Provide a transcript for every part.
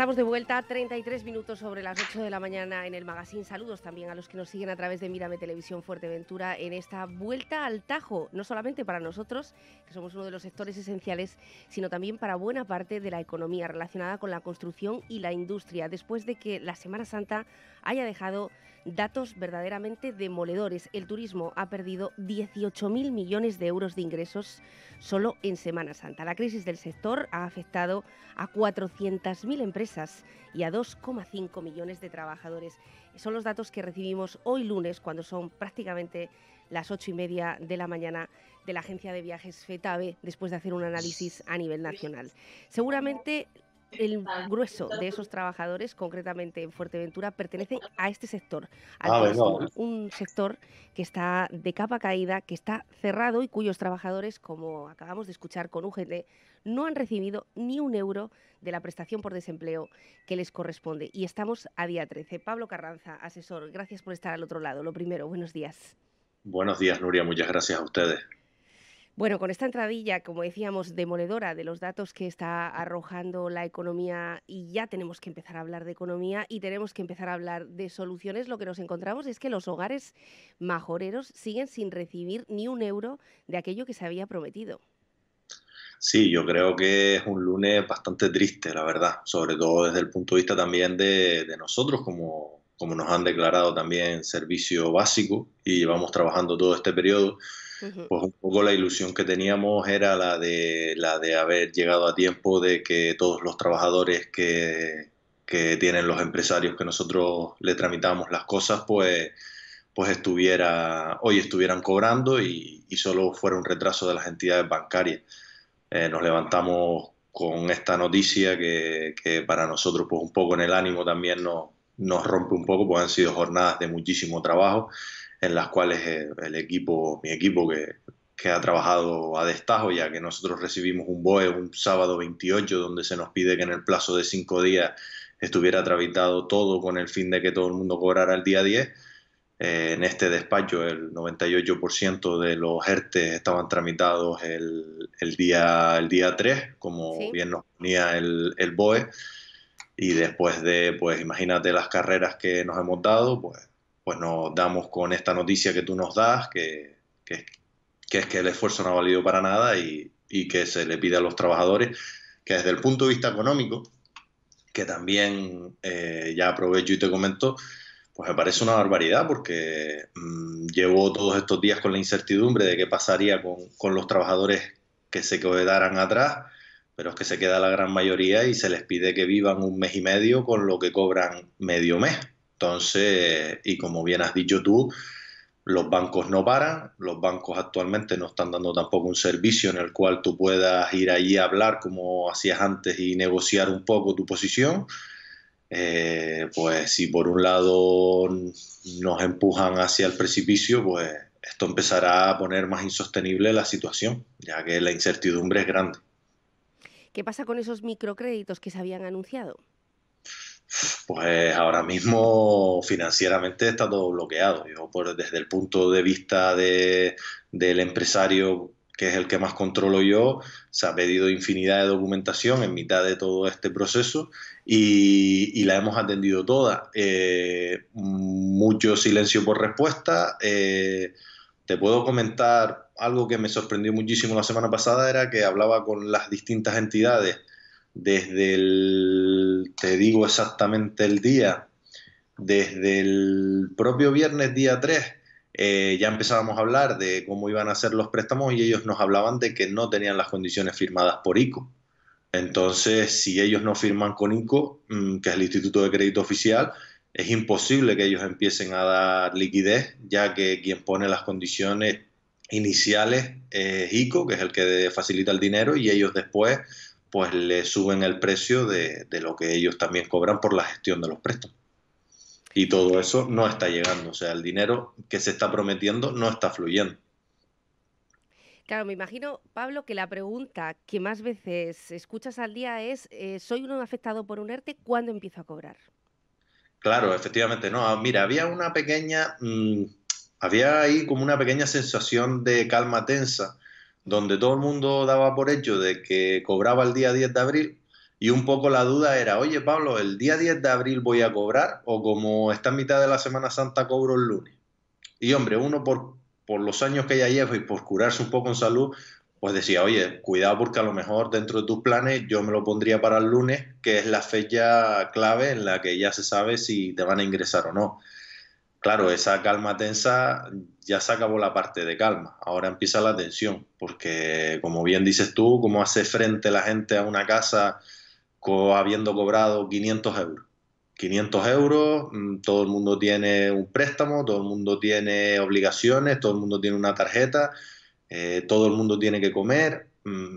Estamos de vuelta, 33 minutos sobre las 8 de la mañana en el Magazine. Saludos también a los que nos siguen a través de Mírame Televisión Fuerteventura en esta vuelta al Tajo, no solamente para nosotros, que somos uno de los sectores esenciales, sino también para buena parte de la economía relacionada con la construcción y la industria, después de que la Semana Santa haya dejado datos verdaderamente demoledores. El turismo ha perdido 18.000 millones de euros de ingresos solo en Semana Santa. La crisis del sector ha afectado a 400.000 empresas y a 2,5 millones de trabajadores. Son los datos que recibimos hoy lunes, cuando son prácticamente las ocho y media de la mañana de la agencia de viajes FETAVE, después de hacer un análisis a nivel nacional. Seguramente el grueso de esos trabajadores, concretamente en Fuerteventura, pertenece a este sector, al ah, un sector que está de capa caída, que está cerrado y cuyos trabajadores, como acabamos de escuchar con UGT, no han recibido ni un euro de la prestación por desempleo que les corresponde. Y estamos a día 13. Pablo Carranza, asesor, gracias por estar al otro lado. Lo primero, buenos días. Buenos días, Nuria, muchas gracias a ustedes. Bueno, con esta entradilla, como decíamos, demoledora de los datos que está arrojando la economía y ya tenemos que empezar a hablar de economía y tenemos que empezar a hablar de soluciones, lo que nos encontramos es que los hogares majoreros siguen sin recibir ni un euro de aquello que se había prometido. Sí, yo creo que es un lunes bastante triste, la verdad, sobre todo desde el punto de vista también de, nosotros como, como nos han declarado también servicio básico y llevamos trabajando todo este periodo pues un poco la ilusión que teníamos era la de, la de haber llegado a tiempo de que todos los trabajadores que, que tienen los empresarios que nosotros le tramitamos las cosas, pues pues estuviera, hoy estuvieran cobrando y, y, solo fuera un retraso de las entidades bancarias. Eh, nos levantamos con esta noticia que, que, para nosotros pues un poco en el ánimo también nos, nos rompe un poco, pues han sido jornadas de muchísimo trabajo en las cuales eh, el equipo, mi equipo que, ha trabajado a destajo, ya que nosotros recibimos un BOE un sábado 28 donde se nos pide que en el plazo de cinco días estuviera tramitado todo con el fin de que todo el mundo cobrara el día 10. Eh, en este despacho el 98% de los ERTE estaban tramitados el, día, el día 3, como bien nos ponía el, el BOE. Y después de, pues imagínate las carreras que nos hemos dado, pues pues nos damos con esta noticia que tú nos das, que, es que el esfuerzo no ha valido para nada y, que se le pide a los trabajadores que desde el punto de vista económico, que también eh, ya aprovecho y te comento, pues me parece una barbaridad porque mm, llevo todos estos días con la incertidumbre de qué pasaría con, con los trabajadores que se quedaran atrás, pero es que se queda la gran mayoría y se les pide que vivan un mes y medio con lo que cobran medio mes. Entonces, y como bien has dicho tú, los bancos no paran, los bancos actualmente no están dando tampoco un servicio en el cual tú puedas ir allí a hablar como hacías antes y negociar un poco tu posición. Eh, pues si por un lado nos empujan hacia el precipicio, pues esto empezará a poner más insostenible la situación, ya que la incertidumbre es grande. ¿Qué pasa con esos microcréditos que se habían anunciado? Pues ahora mismo financieramente está todo bloqueado. Pues, desde el punto de vista del empresario que es el que más controlo yo, se ha pedido infinidad de documentación en mitad de todo este proceso y, la hemos atendido toda. Eh, mucho silencio por respuesta. Eh, te puedo comentar algo que me sorprendió muchísimo la semana pasada, era que hablaba con las distintas entidades desde el, te digo exactamente el día, desde el propio viernes día 3, eh, ya empezábamos a hablar de cómo iban a ser los préstamos y ellos nos hablaban de que no tenían las condiciones firmadas por ICO. Entonces, si ellos no firman con ICO, mm, que es el Instituto de Crédito Oficial, es imposible que ellos empiecen a dar liquidez, ya que quien pone las condiciones iniciales es ICO, que es el que facilita el dinero, y ellos después pues le suben el precio de, lo que ellos también cobran por la gestión de los préstamos. Y todo eso no está llegando, o sea, el dinero que se está prometiendo no está fluyendo. Claro, me imagino, Pablo, que la pregunta que más veces escuchas al día es, eh, ¿soy uno afectado por un ERTE? ¿Cuándo empiezo a cobrar? Claro, efectivamente, no. Ah, mira, había una pequeña, mm, había ahí como una pequeña sensación de calma tensa, donde todo el mundo daba por hecho de que cobraba el día 10 de abril y un poco la duda era, oye Pablo, ¿el día 10 de abril voy a cobrar o como está en mitad de la Semana Santa cobro el lunes? Y hombre, uno por, los años que ya llevo y por curarse un poco en salud, pues decía, oye, cuidado porque a lo mejor dentro de tus planes yo me lo pondría para el lunes, que es la fecha clave en la que ya se sabe si te van a ingresar o no claro, esa calma tensa ya se acabó la parte de calma, ahora empieza la tensión, porque como bien dices tú, ¿cómo hace frente la gente a una casa habiendo cobrado 500 euros? 500 euros, mm, todo el mundo tiene un préstamo, todo el mundo tiene obligaciones, todo el mundo tiene una tarjeta, eh, todo el mundo tiene que comer. Mm,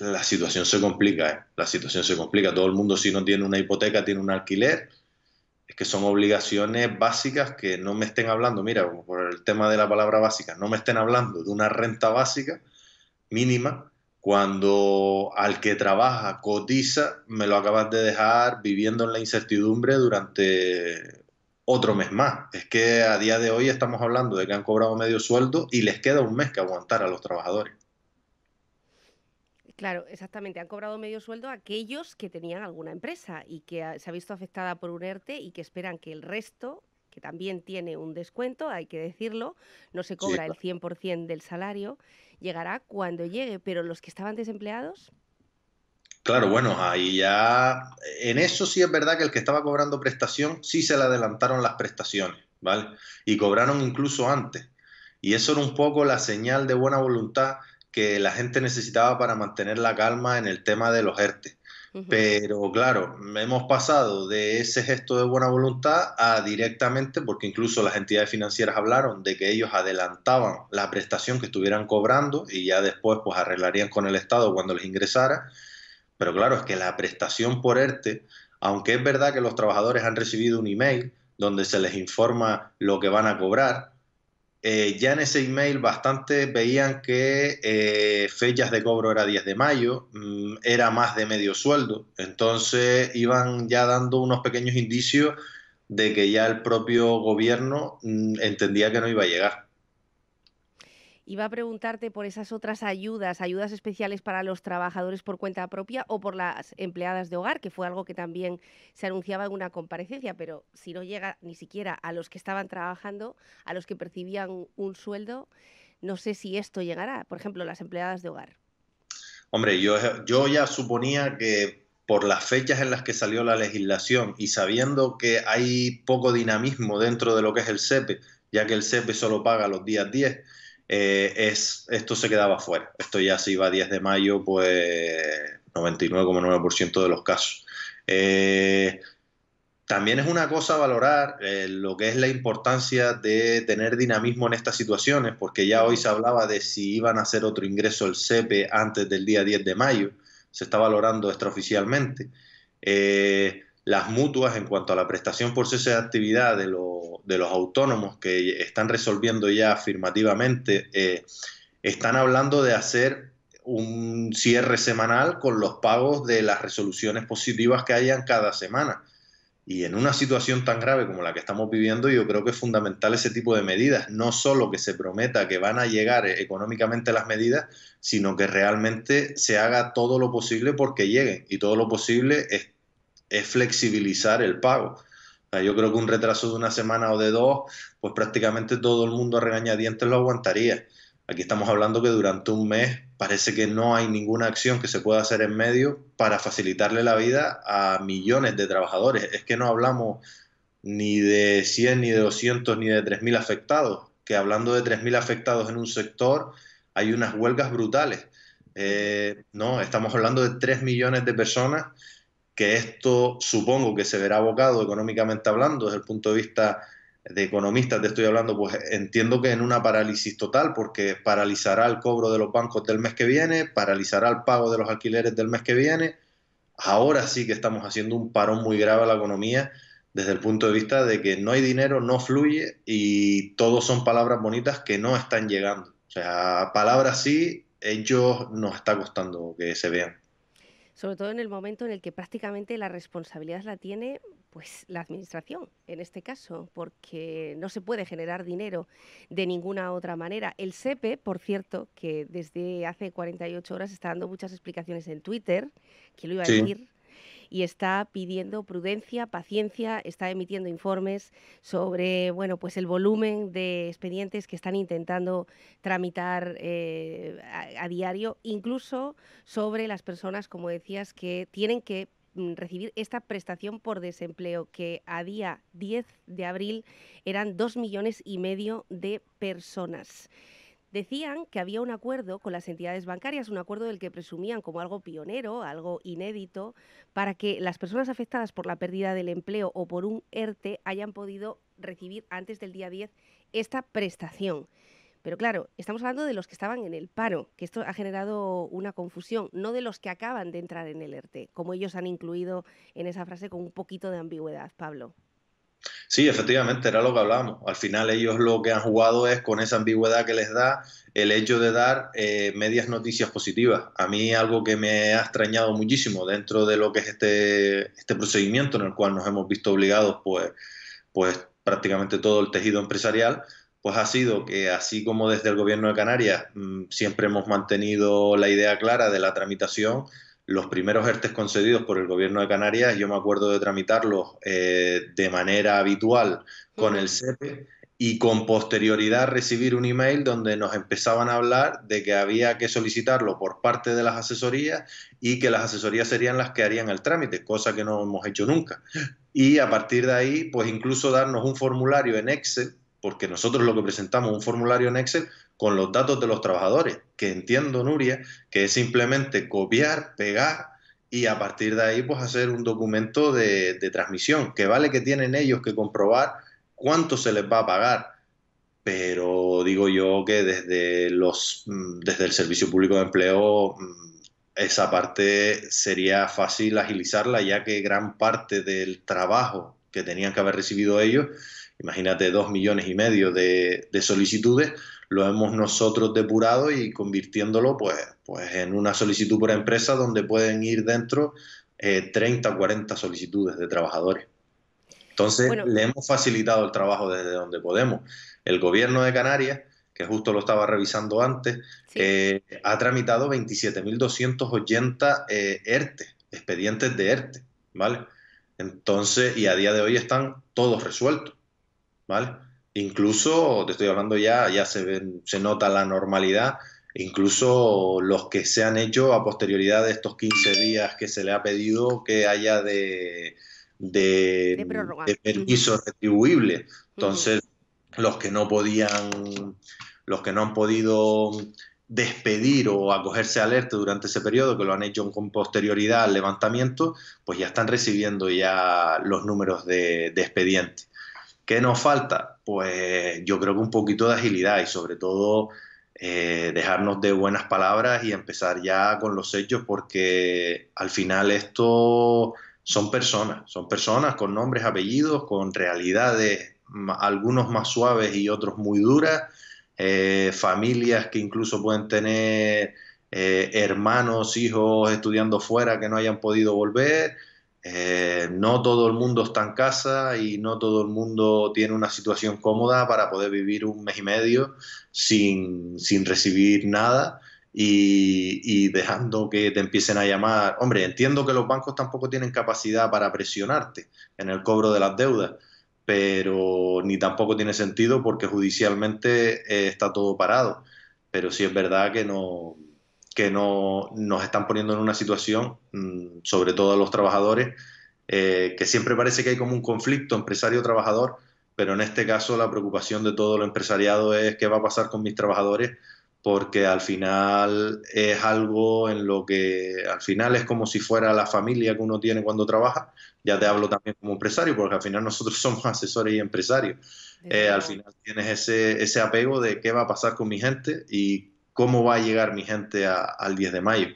la situación se complica, ¿eh? la situación se complica. Todo el mundo si no tiene una hipoteca tiene un alquiler es que son obligaciones básicas que no me estén hablando, mira, por el tema de la palabra básica, no me estén hablando de una renta básica mínima cuando al que trabaja cotiza, me lo acabas de dejar viviendo en la incertidumbre durante otro mes más. Es que a día de hoy estamos hablando de que han cobrado medio sueldo y les queda un mes que aguantar a los trabajadores. Claro, exactamente. Han cobrado medio sueldo aquellos que tenían alguna empresa y que ah, se ha visto afectada por un ERTE y que esperan que el resto que también tiene un descuento, hay que decirlo, no se cobra el 100% del salario, llegará cuando llegue, pero los que estaban desempleados... Claro, bueno, ahí ya, en eso sí es verdad que el que estaba cobrando prestación, sí se le adelantaron las prestaciones, ¿vale? Y cobraron incluso antes. Y eso era un poco la señal de buena voluntad que la gente necesitaba para mantener la calma en el tema de los ERTE. Pero claro, hemos pasado de ese gesto de buena voluntad a directamente, porque incluso las entidades financieras hablaron de que ellos adelantaban la prestación que estuvieran cobrando y ya después pues arreglarían con el Estado cuando les ingresara. Pero claro, es que la prestación por ERTE, aunque es verdad que los trabajadores han recibido un email donde se les informa lo que van a cobrar, eh, ya en ese email bastante veían que eh, fechas de cobro era 10 de mayo, mm, era más de medio sueldo, entonces iban ya dando unos pequeños indicios de que ya el propio gobierno mm, entendía que no iba a llegar. Iba a preguntarte por esas otras ayudas, ayudas especiales para los trabajadores por cuenta propia o por las empleadas de hogar, que fue algo que también se anunciaba en una comparecencia, pero si no llega ni siquiera a los que estaban trabajando, a los que percibían un sueldo, no sé si esto llegará, por ejemplo, las empleadas de hogar. Hombre, yo, yo ya suponía que por las fechas en las que salió la legislación y sabiendo que hay poco dinamismo dentro de lo que es el SEPE, ya que el SEPE solo paga los días 10, eh, es, esto se quedaba fuera. Esto ya se iba a 10 de mayo, pues 99,9% de los casos. Eh, también es una cosa valorar eh, lo que es la importancia de tener dinamismo en estas situaciones, porque ya hoy se hablaba de si iban a hacer otro ingreso el CEPE e antes del día 10 de mayo, se está valorando extraoficialmente las mutuas en cuanto a la prestación por cese de actividad de, los autónomos que están resolviendo ya afirmativamente, eh, están hablando de hacer un cierre semanal con los pagos de las resoluciones positivas que hayan cada semana. Y en una situación tan grave como la que estamos viviendo, yo creo que es fundamental ese tipo de medidas. No solo que se prometa que van a llegar eh, económicamente las medidas, sino que realmente se haga todo lo posible porque lleguen. Y todo lo posible es es flexibilizar el pago. yo creo que un retraso de una semana o de dos, pues prácticamente todo el mundo a regañadientes lo aguantaría. Aquí estamos hablando que durante un mes parece que no hay ninguna acción que se pueda hacer en medio para facilitarle la vida a millones de trabajadores. Es que no hablamos ni de 100, ni de 200, ni de 3.000 afectados. Que hablando de 3.000 afectados en un sector, hay unas huelgas brutales. Eh, no, estamos hablando de 3 millones de personas que esto supongo que se verá abocado económicamente hablando, desde el punto de vista de economistas te estoy hablando, pues entiendo que en una parálisis total, porque paralizará el cobro de los bancos del mes que viene, paralizará el pago de los alquileres del mes que viene. Ahora sí que estamos haciendo un parón muy grave a la economía desde el punto de vista de que no hay dinero, no fluye y todo son palabras bonitas que no están llegando. O sea, palabras sí, ellos nos está costando que se vean sobre todo en el momento en el que prácticamente la responsabilidad la tiene pues la administración en este caso, porque no se puede generar dinero de ninguna otra manera. El SEPE, por cierto, que desde hace 48 horas está dando muchas explicaciones en Twitter, que lo iba a decir, y está pidiendo prudencia, paciencia, está emitiendo informes sobre bueno, pues el volumen de expedientes que están intentando tramitar eh, a, a diario, incluso sobre las personas, como decías, que tienen que mm, recibir esta prestación por desempleo, que a día 10 de abril eran dos millones y medio de personas decían que había un acuerdo con las entidades bancarias, un acuerdo del que presumían como algo pionero, algo inédito, para que las personas afectadas por la pérdida del empleo o por un ERTE hayan podido recibir antes del día 10 esta prestación. Pero claro, estamos hablando de los que estaban en el paro, que esto ha generado una confusión, no de los que acaban de entrar en el ERTE, como ellos han incluido en esa frase con un poquito de ambigüedad, Pablo. Sí, efectivamente, era lo que hablábamos. Al final ellos lo que han jugado es con esa ambigüedad que les da el hecho de dar eh, medias noticias positivas. A mí algo que me ha extrañado muchísimo dentro de lo que es este, este, procedimiento en el cual nos hemos visto obligados pues, pues prácticamente todo el tejido empresarial, pues ha sido que así como desde el gobierno de Canarias mm, siempre hemos mantenido la idea clara de la tramitación, los primeros ERTES concedidos por el gobierno de Canarias, yo me acuerdo de tramitarlos eh, de manera habitual con el CEPE y con posterioridad recibir un email donde nos empezaban a hablar de que había que solicitarlo por parte de las asesorías y que las asesorías serían las que harían el trámite, cosa que no hemos hecho nunca. Y a partir de ahí, pues incluso darnos un formulario en Excel, porque nosotros lo que presentamos, un formulario en Excel, con los datos de los trabajadores, que entiendo, Nuria, que es simplemente copiar, pegar y a partir de ahí pues hacer un documento de, transmisión, que vale que tienen ellos que comprobar cuánto se les va a pagar, pero digo yo que desde los mm, desde el servicio público de empleo mm, esa parte sería fácil agilizarla ya que gran parte del trabajo que tenían que haber recibido ellos imagínate dos millones y medio de, de solicitudes lo hemos nosotros depurado y convirtiéndolo pues, pues en una solicitud por empresa donde pueden ir dentro 30 eh, o 40 solicitudes de trabajadores. Entonces, le hemos facilitado el trabajo desde donde podemos. El gobierno de Canarias, que justo lo estaba revisando antes, eh, ha tramitado 27.280 eh, ERTE, expedientes de ERTE, ¿vale? Entonces, y a día de hoy están todos resueltos, ¿vale? Incluso, te estoy hablando ya, ya se, se nota la normalidad, incluso los que se han hecho a posterioridad de estos 15 días que se le ha pedido que haya de, permiso retribuible. Entonces, los que no podían, los que no han podido despedir o acogerse alerta durante ese periodo, que lo han hecho con posterioridad al levantamiento, pues ya están recibiendo ya los números de expediente. ¿Qué nos falta? Pues yo creo que un poquito de agilidad y sobre todo eh, dejarnos de buenas palabras y empezar ya con los hechos porque al final esto son personas, son personas con nombres, apellidos, con realidades, algunos más suaves y otros muy duras, eh, familias que incluso pueden tener eh, hermanos, hijos estudiando fuera que no hayan podido volver eh, no todo el mundo está en casa y no todo el mundo tiene una situación cómoda para poder vivir un mes y medio sin, recibir nada y, dejando que te empiecen a llamar. Hombre, entiendo que los bancos tampoco tienen capacidad para presionarte en el cobro de las deudas, pero ni tampoco tiene sentido porque judicialmente eh, está todo parado. Pero sí es verdad que no, que no, nos están poniendo en una situación, mm, sobre todo a los trabajadores, eh, que siempre parece que hay como un conflicto empresario-trabajador, pero en este caso la preocupación de todo lo empresariado es qué va a pasar con mis trabajadores, porque al final es algo en lo que al final es como si fuera la familia que uno tiene cuando trabaja. Ya te hablo también como empresario, porque al final nosotros somos asesores y empresarios. Eh, al final tienes ese, ese apego de qué va a pasar con mi gente y cómo va a llegar mi gente al 10 de mayo.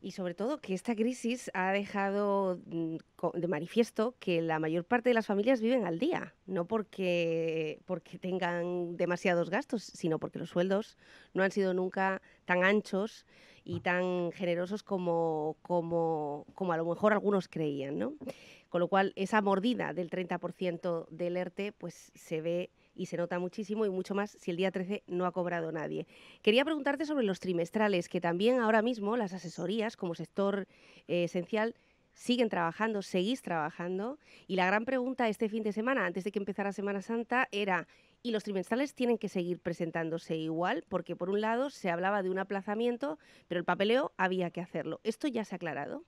Y sobre todo que esta crisis ha dejado mm, de manifiesto que la mayor parte de las familias viven al día, no porque, porque tengan demasiados gastos, sino porque los sueldos no han sido nunca tan anchos y tan generosos como, como, como a lo mejor algunos creían. ¿no? Con lo cual, esa mordida del 30% del ERTE pues, se ve y se nota muchísimo y mucho más si el día 13 no ha cobrado nadie. Quería preguntarte sobre los trimestrales, que también ahora mismo las asesorías como sector eh, esencial siguen trabajando, seguís trabajando. Y la gran pregunta este fin de semana, antes de que empezara Semana Santa, era, ¿y los trimestrales tienen que seguir presentándose igual? Porque por un lado se hablaba de un aplazamiento, pero el papeleo había que hacerlo. ¿Esto ya se ha aclarado?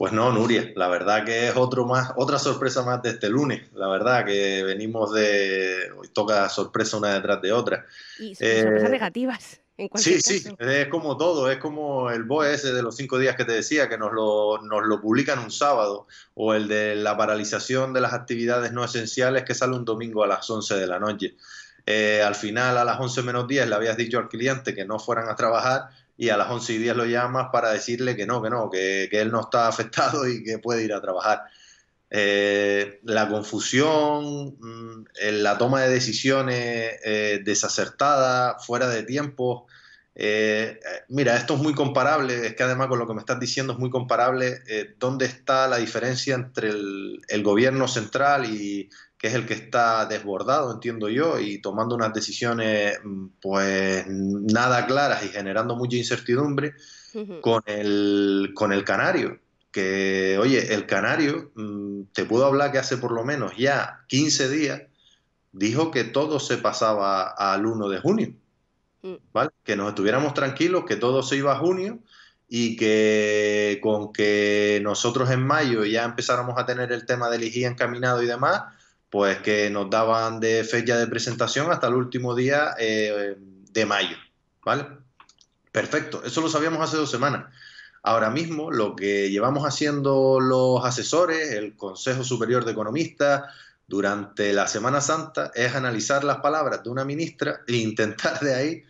Pues no, Nuria, la verdad que es otro más, otra sorpresa más de este lunes. La verdad que venimos de. Hoy toca sorpresa una detrás de otra. Y sorpresas eh, negativas. En sí, sí, es como todo, es como el BOE ese de los cinco días que te decía, que nos lo, publican un sábado, o el de la paralización de las actividades no esenciales que sale un domingo a las 11 de la noche. Eh, al final, a las 11 menos 10, le habías dicho al cliente que no fueran a trabajar, y a las 11 y 10 lo llamas para decirle que no, que no, que, él no está afectado y que puede ir a trabajar. Eh, la confusión, mm, la toma de decisiones eh, desacertada, fuera de tiempo. Eh, mira, esto es muy comparable, es que además con lo que me estás diciendo es muy comparable dónde está la diferencia entre el gobierno central y que es el que está desbordado, entiendo yo, y tomando unas decisiones mm, pues nada claras y generando mucha incertidumbre con el, con el canario. Que, oye, el canario, mm, te puedo hablar que hace por lo menos ya 15 días, dijo que todo se pasaba al 1 de junio. Mm. ¿Vale? Que nos estuviéramos tranquilos, que todo se iba a junio y que con que nosotros en mayo ya empezáramos a tener el tema de elegir encaminado y demás, pues que nos daban de fecha de presentación hasta el último día eh, de mayo, ¿vale? Perfecto, eso lo sabíamos hace dos semanas. Ahora mismo lo que llevamos haciendo los asesores, el Consejo Superior de Economistas, durante la Semana Santa es analizar las palabras de una ministra e intentar de ahí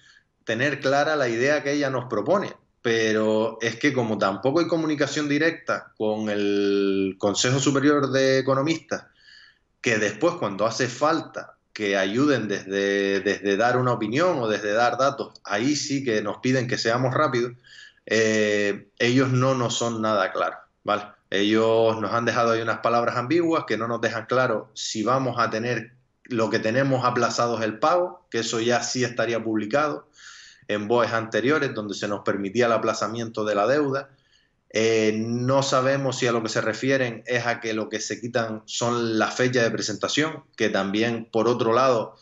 tener clara la idea que ella nos propone. Pero es que como tampoco hay comunicación directa con el Consejo Superior de Economistas que después cuando hace falta que ayuden desde, desde dar una opinión o desde dar datos, ahí sí que nos piden que seamos rápidos, eh, ellos no nos son nada claros, ¿vale? Ellos nos han dejado ahí unas palabras ambiguas que no nos dejan claro si vamos a tener lo que tenemos aplazado el pago, que eso ya sí estaría publicado en BOEs anteriores, donde se nos permitía el aplazamiento de la deuda. Eh, no sabemos si a lo que se refieren es a que lo que se quitan son las fechas de presentación, que también, por otro lado,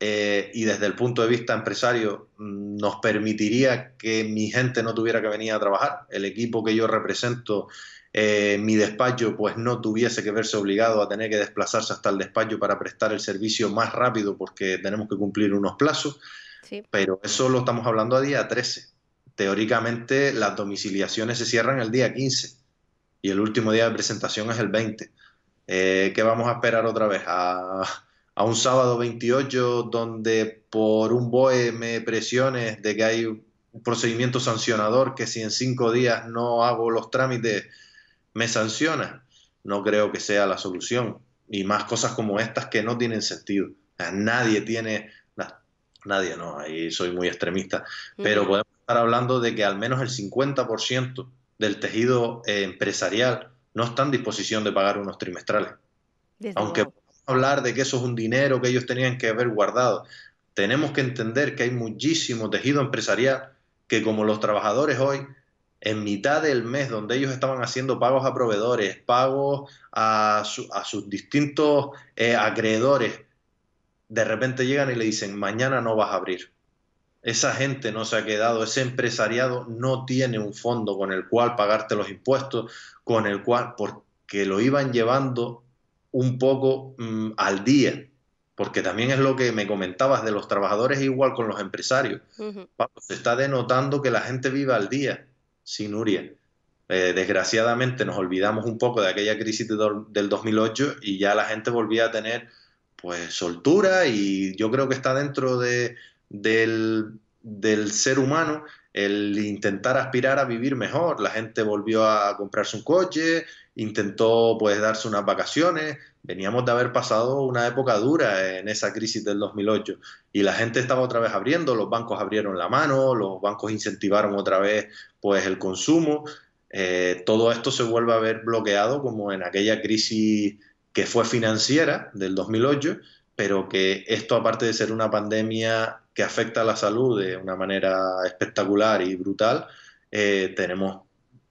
eh, y desde el punto de vista empresario, nos permitiría que mi gente no tuviera que venir a trabajar. El equipo que yo represento, eh, mi despacho, pues no tuviese que verse obligado a tener que desplazarse hasta el despacho para prestar el servicio más rápido porque tenemos que cumplir unos plazos. Sí. Pero eso lo estamos hablando a día 13 teóricamente las domiciliaciones se cierran el día 15 y el último día de presentación es el 20. Eh, ¿Qué vamos a esperar otra vez? A, un sábado 28 donde por un BOE me presiones de que hay un procedimiento sancionador que si en cinco días no hago los trámites me sanciona. No creo que sea la solución. Y más cosas como estas que no tienen sentido. nadie tiene, nadie no, ahí soy muy extremista, pero podemos estar hablando de que al menos el 50% del tejido eh, empresarial no está en disposición de pagar unos trimestrales. Aunque Aunque hablar de que eso es un dinero que ellos tenían que haber guardado, tenemos que entender que hay muchísimo tejido empresarial que como los trabajadores hoy, en mitad del mes donde ellos estaban haciendo pagos a proveedores, pagos a, sus distintos eh, acreedores, de repente llegan y le dicen, mañana no vas a abrir esa gente no se ha quedado, ese empresariado no tiene un fondo con el cual pagarte los impuestos, con el cual, porque lo iban llevando un poco mm, al día, porque también es lo que me comentabas de los trabajadores igual con los empresarios. se está denotando que la gente vive al día, sin Uria. Eh, desgraciadamente nos olvidamos un poco de aquella crisis del 2008 y ya la gente volvía a tener pues soltura y yo creo que está dentro de, del, ser humano el intentar aspirar a vivir mejor. La gente volvió a comprarse un coche, intentó pues darse unas vacaciones. Veníamos de haber pasado una época dura en esa crisis del 2008 y la gente estaba otra vez abriendo, los bancos abrieron la mano, los bancos incentivaron otra vez pues el consumo. Eh, todo esto se vuelve a ver bloqueado como en aquella crisis que fue financiera del 2008, pero que esto aparte de ser una pandemia que afecta a la salud de una manera espectacular y brutal, eh, tenemos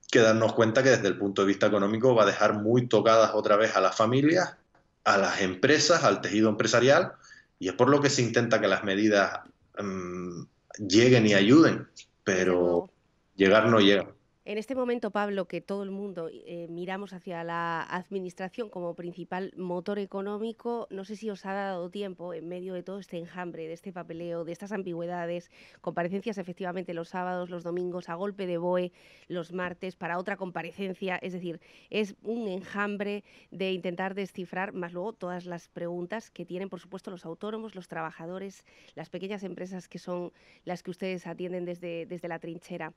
que darnos cuenta que desde el punto de vista económico va a dejar muy tocadas otra vez a las familias, a las empresas, al tejido empresarial, y es por lo que se intenta que las medidas mm, lleguen y ayuden, pero llegar no llega. En este momento, Pablo, que todo el mundo eh, miramos hacia la Administración como principal motor económico, no sé si os ha dado tiempo, en medio de todo este enjambre, de este papeleo, de estas ambigüedades, comparecencias efectivamente los sábados, los domingos, a golpe de BOE, los martes, para otra comparecencia, es decir, es un enjambre de intentar descifrar, más luego todas las preguntas que tienen, por supuesto, los autónomos, los trabajadores, las pequeñas empresas que son las que ustedes atienden desde, desde la trinchera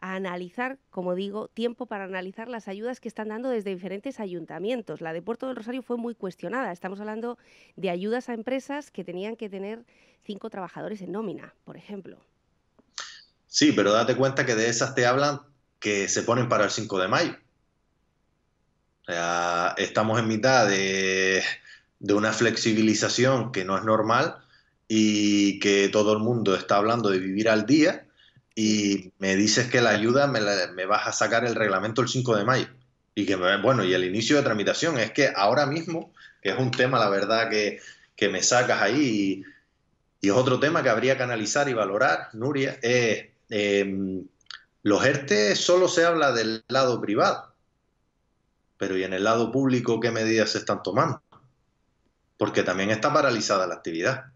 a analizar, como digo, tiempo para analizar las ayudas que están dando desde diferentes ayuntamientos. La de Puerto del Rosario fue muy cuestionada. Estamos hablando de ayudas a empresas que tenían que tener cinco trabajadores en nómina, por ejemplo. Sí, pero date cuenta que de esas te hablan que se ponen para el 5 de mayo. O sea, estamos en mitad de, de una flexibilización que no es normal y que todo el mundo está hablando de vivir al día y me dices que la ayuda me, vas a sacar el reglamento el 5 de mayo. Y que, bueno, y el inicio de tramitación, es que ahora mismo, que es un tema, la verdad, que, me sacas ahí, y, es otro tema que habría que analizar y valorar, Nuria, eh, eh, los ERTE solo se habla del lado privado, pero ¿y en el lado público qué medidas se están tomando? Porque también está paralizada la actividad.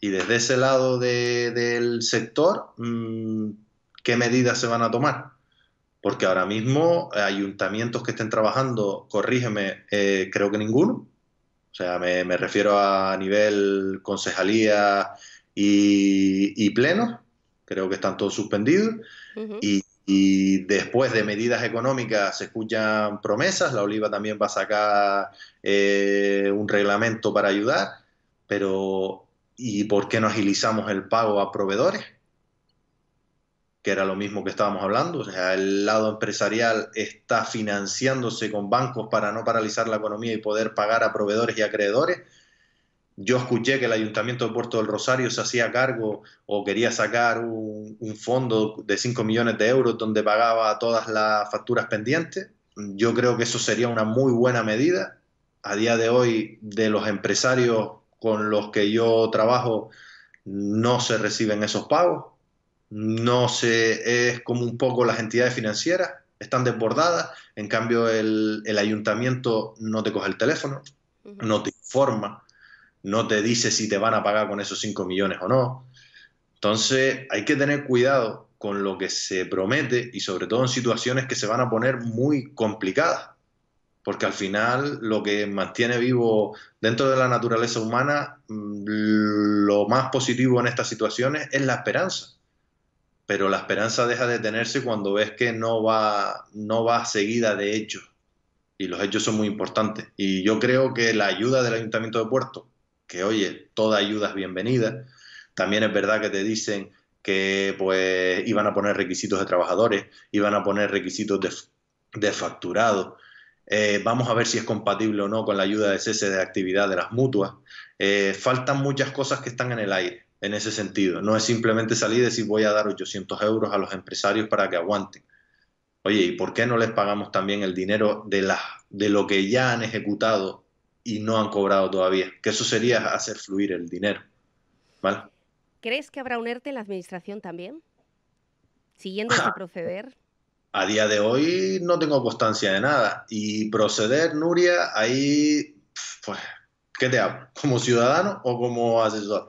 Y desde ese lado del sector, mm, ¿qué medidas se van a tomar? Porque ahora mismo ayuntamientos que estén trabajando, corrígeme, eh, creo que ninguno. O sea, me, refiero a nivel concejalía y, pleno. Creo que están todos suspendidos. y, después de medidas económicas se escuchan promesas. La Oliva también va a sacar eh, un reglamento para ayudar. Pero ¿Y por qué no agilizamos el pago a proveedores? Que era lo mismo que estábamos hablando. O sea, el lado empresarial está financiándose con bancos para no paralizar la economía y poder pagar a proveedores y acreedores. Yo escuché que el Ayuntamiento de Puerto del Rosario se hacía cargo o quería sacar un, fondo de 5 millones de euros donde pagaba todas las facturas pendientes. Yo creo que eso sería una muy buena medida. A día de hoy, de los empresarios con los que yo trabajo no se reciben esos pagos, no se, es como un poco las entidades financieras, están desbordadas, en cambio el, ayuntamiento no te coge el teléfono, no te informa, no te dice si te van a pagar con esos 5 millones o no. Entonces hay que tener cuidado con lo que se promete y sobre todo en situaciones que se van a poner muy complicadas porque al final lo que mantiene vivo dentro de la naturaleza humana, mm, lo más positivo en estas situaciones es la esperanza. Pero la esperanza deja de tenerse cuando ves que no va, no va seguida de hechos. Y los hechos son muy importantes. Y yo creo que la ayuda del Ayuntamiento de Puerto, que oye, toda ayuda es bienvenida. También es verdad que te dicen que pues iban a poner requisitos de trabajadores, iban a poner requisitos de, de facturado eh, vamos a ver si es compatible o no con la ayuda de cese de actividad de las mutuas. Eh, faltan muchas cosas que están en el aire en ese sentido. No es simplemente salir y decir voy a dar 800 euros a los empresarios para que aguanten. Oye, ¿y por qué no les pagamos también el dinero de, de lo que ya han ejecutado y no han cobrado todavía? Que eso sería hacer fluir el dinero. ¿Crees que habrá un ERTE en la administración también? Siguiendo este proceder a día de hoy no tengo constancia de nada. Y proceder, Nuria, ahí, pues, ¿qué te hago? ¿Como ciudadano o como asesor?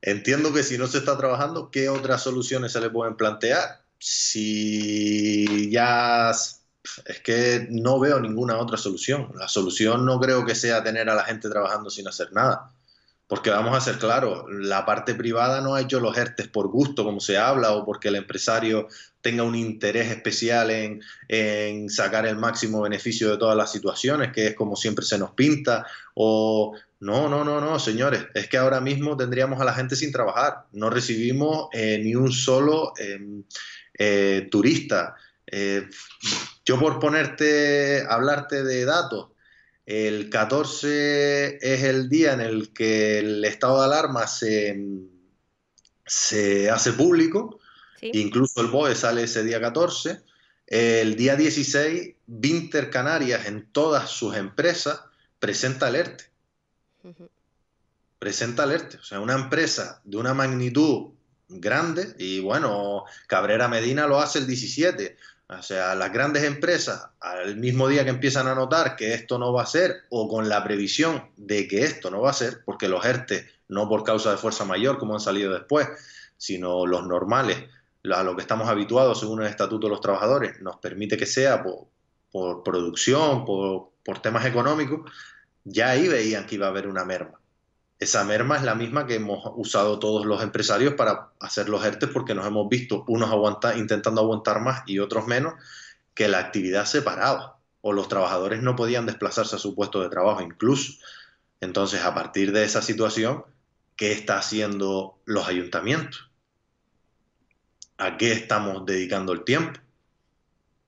Entiendo que si no se está trabajando, ¿qué otras soluciones se le pueden plantear? Si ya es que no veo ninguna otra solución. La solución no creo que sea tener a la gente trabajando sin hacer nada. Porque vamos a ser claros, la parte privada no ha hecho los ERTES por gusto, como se habla, o porque el empresario tenga un interés especial en, sacar el máximo beneficio de todas las situaciones, que es como siempre se nos pinta, o no, no, no, no, señores, es que ahora mismo tendríamos a la gente sin trabajar, no recibimos eh, ni un solo em, eh, turista. Eh, yo por ponerte, hablarte de datos, el 14 es el día en el que el estado de alarma se, hace público, incluso el BOE sale ese día 14. El día 16, Vinter Canarias en todas sus empresas presenta alerte. Presenta alerte. O sea, una empresa de una magnitud grande, y bueno, Cabrera Medina lo hace el 17, o sea, las grandes empresas, al mismo día que empiezan a notar que esto no va a ser, o con la previsión de que esto no va a ser, porque los ERTE, no por causa de fuerza mayor, como han salido después, sino los normales, a lo que estamos habituados según el Estatuto de los Trabajadores, nos permite que sea por, producción, por temas económicos, ya ahí veían que iba a haber una merma esa merma es la misma que hemos usado todos los empresarios para hacer los ERTE porque nos hemos visto unos intentando aguantar más y otros menos, que la actividad se paraba o los trabajadores no podían desplazarse a su puesto de trabajo incluso. Entonces, a partir de esa situación, ¿qué está haciendo los ayuntamientos? ¿A qué estamos dedicando el tiempo?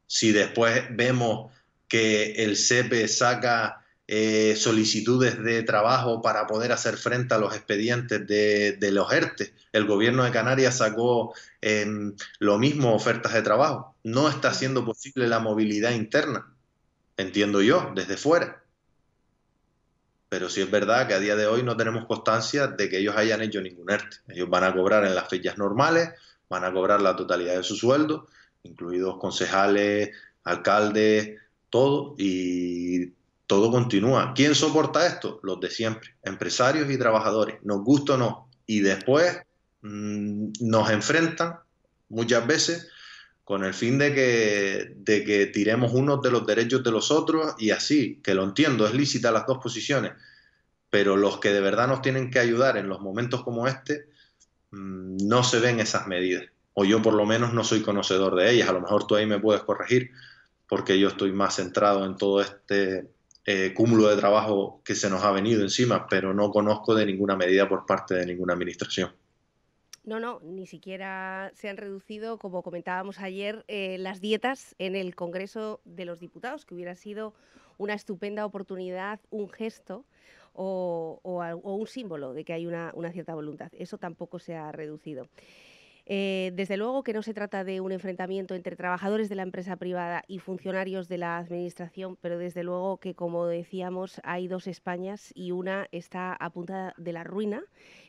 Si después vemos que el CEPE saca eh, solicitudes de trabajo para poder hacer frente a los expedientes de, los ERTE. El gobierno de Canarias sacó em, lo mismo ofertas de trabajo. No está siendo posible la movilidad interna, entiendo yo, desde fuera. Pero sí es verdad que a día de hoy no tenemos constancia de que ellos hayan hecho ningún ERTE. Ellos van a cobrar en las fechas normales, van a cobrar la totalidad de su sueldo, incluidos concejales, alcaldes, todo, y todo continúa. ¿Quién soporta esto? Los de siempre, empresarios y trabajadores, nos gusta o no. Y después mm, nos enfrentan muchas veces con el fin de que, de que tiremos unos de los derechos de los otros y así, que lo entiendo, es lícita las dos posiciones, pero los que de verdad nos tienen que ayudar en los momentos como este, mm, no se ven esas medidas, o yo por lo menos no soy conocedor de ellas, a lo mejor tú ahí me puedes corregir, porque yo estoy más centrado en todo este eh, cúmulo de trabajo que se nos ha venido encima, pero no conozco de ninguna medida por parte de ninguna administración. No, no, ni siquiera se han reducido, como comentábamos ayer, eh, las dietas en el Congreso de los Diputados, que hubiera sido una estupenda oportunidad, un gesto o, un símbolo de que hay una cierta voluntad. Eso tampoco se ha reducido. Eh, desde luego que no se trata de un enfrentamiento entre trabajadores de la empresa privada y funcionarios de la Administración, pero desde luego que, como decíamos, hay dos Españas y una está a punta de la ruina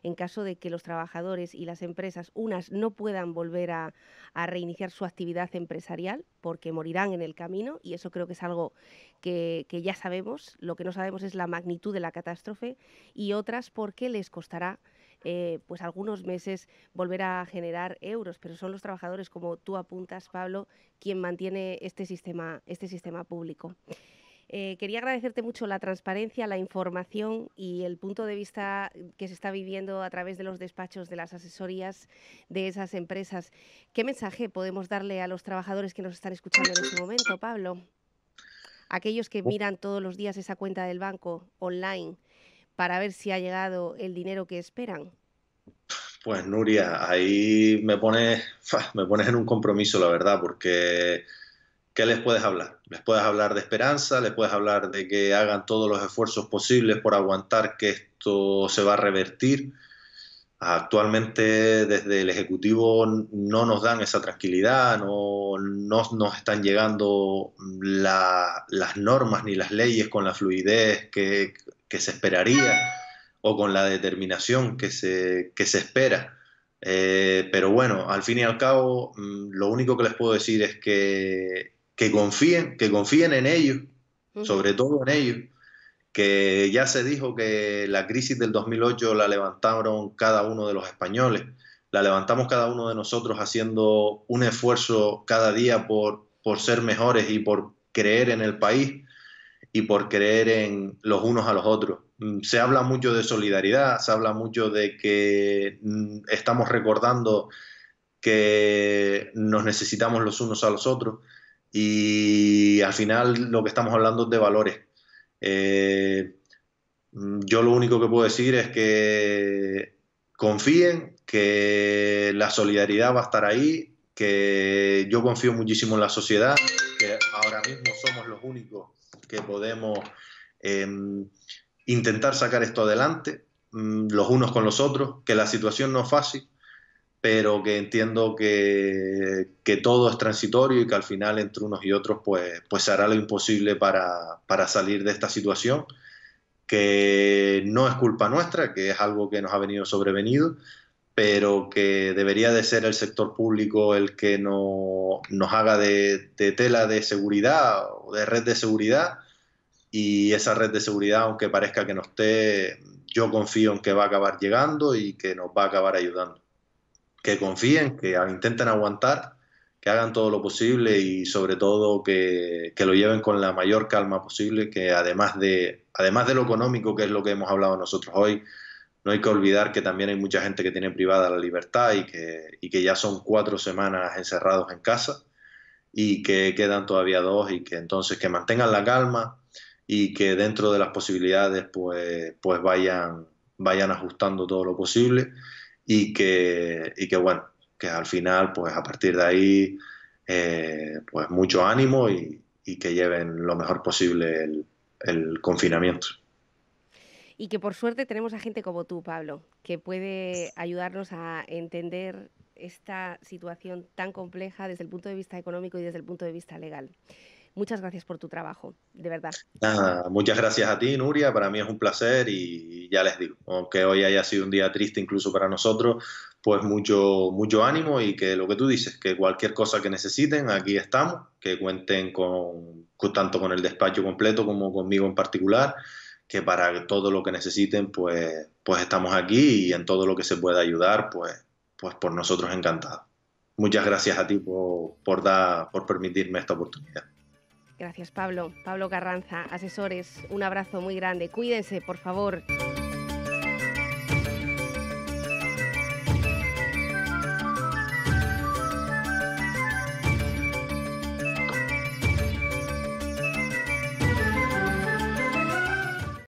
en caso de que los trabajadores y las empresas, unas no puedan volver a, reiniciar su actividad empresarial porque morirán en el camino y eso creo que es algo que, que ya sabemos. Lo que no sabemos es la magnitud de la catástrofe y otras porque les costará eh, pues algunos meses volver a generar euros, pero son los trabajadores, como tú apuntas, Pablo, quien mantiene este sistema, este sistema público. Eh, quería agradecerte mucho la transparencia, la información y el punto de vista que se está viviendo a través de los despachos, de las asesorías de esas empresas. ¿Qué mensaje podemos darle a los trabajadores que nos están escuchando en este momento, Pablo? Aquellos que miran todos los días esa cuenta del banco online para ver si ha llegado el dinero que esperan? Pues Nuria, ahí me pones, me pones en un compromiso, la verdad, porque ¿qué les puedes hablar? Les puedes hablar de esperanza, les puedes hablar de que hagan todos los esfuerzos posibles por aguantar que esto se va a revertir. Actualmente desde el Ejecutivo no nos dan esa tranquilidad, no, nos están llegando las normas ni las leyes con la fluidez que, que se esperaría o con la determinación que se, que se espera. Eh, pero bueno, al fin y al cabo, mm, lo único que les puedo decir es que, que confíen, que confíen en ellos, sobre todo en ellos, que ya se dijo que la crisis del 2008 la levantaron cada uno de los españoles, la levantamos cada uno de nosotros haciendo un esfuerzo cada día por, por ser mejores y por creer en el país y por creer en los unos a los otros. Mm, se habla mucho de solidaridad, se habla mucho de que mm, estamos recordando que nos necesitamos los unos a los otros y al final lo que estamos hablando es de valores. Eh, mm, yo lo único que puedo decir es que confíen, que la solidaridad va a estar ahí, que yo confío muchísimo en la sociedad, que ahora mismo somos los únicos que podemos em, intentar sacar esto adelante, mm, los unos con los otros, que la situación no es fácil, pero que entiendo que, que, todo es transitorio y que al final entre unos y otros pues, pues se hará lo imposible para, para, salir de esta situación, que no es culpa nuestra, que es algo que nos ha venido sobrevenido, pero que debería de ser el sector público el que nos haga de, tela de seguridad o de red de seguridad. Y esa red de seguridad, aunque parezca que no esté, yo confío en que va a acabar llegando y que nos va a acabar ayudando. Que confíen, que intenten aguantar, que hagan todo lo posible y sobre todo que, que lo lleven con la mayor calma posible, que además de, además de lo económico, que es lo que hemos hablado nosotros hoy, no hay que olvidar que también hay mucha gente que tiene privada la libertad y que, que ya son cuatro semanas encerrados en casa y que quedan todavía dos y que entonces que mantengan la calma y que dentro de las posibilidades pues, pues vayan, vayan ajustando todo lo posible y que, bueno, que al final pues a partir de ahí eh, pues mucho ánimo y, que lleven lo mejor posible el confinamiento y que por suerte tenemos a gente como tú, Pablo, que puede ayudarnos a entender esta situación tan compleja desde el punto de vista económico y desde el punto de vista legal. Muchas gracias por tu trabajo, de verdad. muchas gracias a ti, Nuria. Para mí es un placer y ya les digo, aunque hoy haya sido un día triste incluso para nosotros, pues mucho, mucho ánimo y que lo que tú dices, que cualquier cosa que necesiten, aquí estamos, que cuenten con, con tanto con el despacho completo como conmigo en particular que para todo lo que necesiten, pues, pues estamos aquí y en todo lo que se pueda ayudar, pues, pues por nosotros encantado. Muchas gracias a ti por, dar por permitirme esta oportunidad. Gracias, Pablo. Pablo Carranza, asesores, un abrazo muy grande. Cuídense, por favor.